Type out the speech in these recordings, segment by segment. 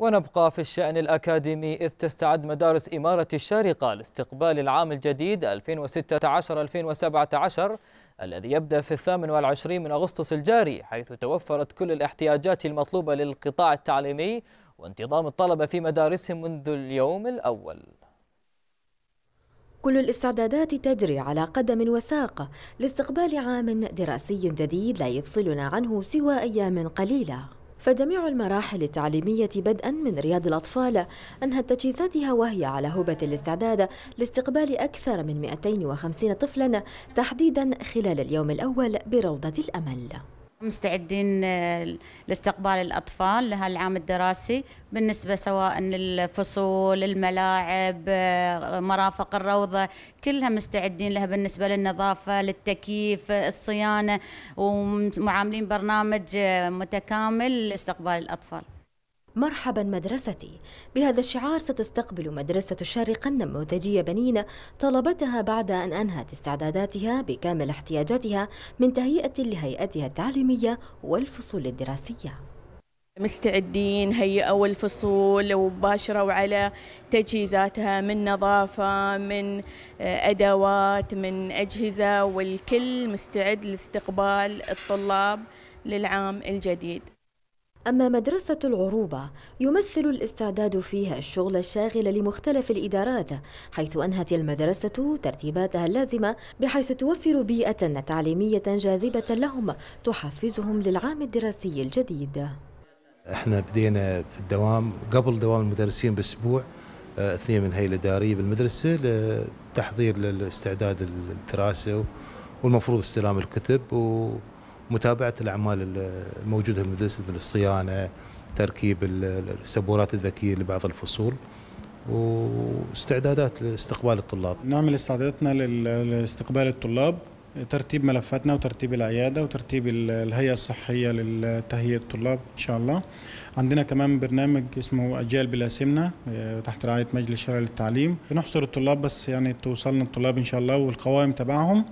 ونبقى في الشأن الأكاديمي إذ تستعد مدارس إمارة الشارقة لاستقبال العام الجديد 2016-2017 الذي يبدأ في الثامن والعشرين من أغسطس الجاري حيث توفرت كل الاحتياجات المطلوبة للقطاع التعليمي وانتظام الطلبة في مدارسهم منذ اليوم الأول كل الاستعدادات تجري على قدم وساق لاستقبال عام دراسي جديد لا يفصلنا عنه سوى أيام قليلة فجميع المراحل التعليمية بدءا من رياض الأطفال أنهت تجهيزاتها وهي على هبة الاستعداد لاستقبال أكثر من 250 طفلا تحديدا خلال اليوم الأول بروضة الأمل مستعدين آه، لاستقبال الأطفال لهالعام الدراسي بالنسبة سواء للفصول الملاعب آه، مرافق الروضة كلها مستعدين لها بالنسبة للنظافة للتكييف آه، الصيانة ومعاملين برنامج متكامل لاستقبال الأطفال مرحبا مدرستي بهذا الشعار ستستقبل مدرسة الشارقة النموذجية بنين طلبتها بعد أن أنهت استعداداتها بكامل احتياجاتها من تهيئة لهيئتها التعليمية والفصول الدراسية مستعدين هيئوا الفصول وباشروا على تجهيزاتها من نظافة من آه، أدوات من أجهزة والكل مستعد لاستقبال الطلاب للعام الجديد أما مدرسة العروبة يمثل الاستعداد فيها الشغل الشاغل لمختلف الإدارات حيث أنهت المدرسة ترتيباتها اللازمة بحيث توفر بيئة تعليمية جاذبة لهم تحفزهم للعام الدراسي الجديد احنا بدينا في الدوام قبل دوام المدرسين باسبوع آه، اثنين من هيئة الإدارية بالمدرسة للتحضير للاستعداد الدراسة والمفروض استلام الكتب و متابعه الاعمال الموجوده في المدرسه الصيانه تركيب السبورات الذكيه لبعض الفصول واستعدادات لاستقبال الطلاب نعمل استعداداتنا لاستقبال الطلاب ترتيب ملفاتنا وترتيب العيادة وترتيب الهيئة الصحية لتهيئة الطلاب إن شاء الله عندنا كمان برنامج اسمه أجيال بلا سمنة آه، تحت رعاية مجلس الشرع للتعليم بنحصر الطلاب بس يعني توصلنا الطلاب إن شاء الله والقوائم تبعهم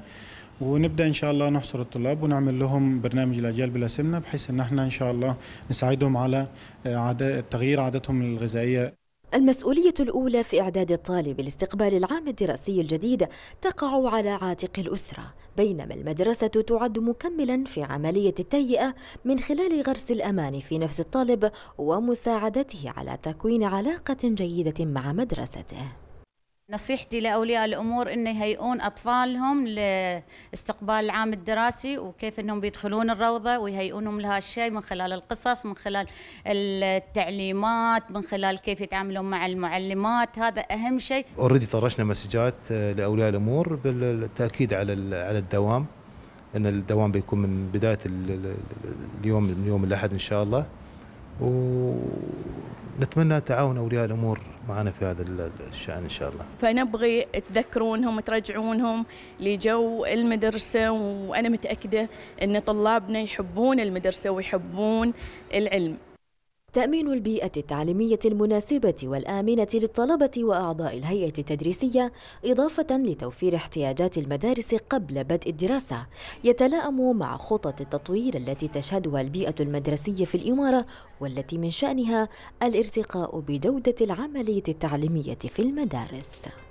ونبدا ان شاء الله نحصر الطلاب ونعمل لهم برنامج الاجيال بلا سمنه بحيث ان احنا ان شاء الله نساعدهم على عادة تغيير عاداتهم الغذائيه المسؤولية الأولى في إعداد الطالب لاستقبال العام الدراسي الجديد تقع على عاتق الأسرة، بينما المدرسة تعد مكملا في عملية التهيئة من خلال غرس الأمان في نفس الطالب ومساعدته على تكوين علاقة جيدة مع مدرسته. نصيحتي لاولياء الامور ان يهيئون اطفالهم لاستقبال العام الدراسي وكيف انهم بيدخلون الروضه ويهيئونهم لها الشيء من خلال القصص من خلال التعليمات من خلال كيف يتعاملون مع المعلمات هذا اهم شيء اوريدي طرشنا مسجات آه، لاولياء الامور بالتاكيد على على الدوام ان الدوام بيكون من بدايه اليوم من يوم الاحد ان شاء الله ونتمنى تعاون اولياء الامور معنا في هذا الشأن إن شاء الله فنبغي تذكرونهم وترجعونهم لجو المدرسة وأنا متأكدة أن طلابنا يحبون المدرسة ويحبون العلم تأمين البيئة التعليمية المناسبة والآمنة للطلبة وأعضاء الهيئة التدريسية إضافة لتوفير احتياجات المدارس قبل بدء الدراسة يتلائم مع خطط التطوير التي تشهدها البيئة المدرسية في الإمارة والتي من شأنها الارتقاء بجودة العملية التعليمية في المدارس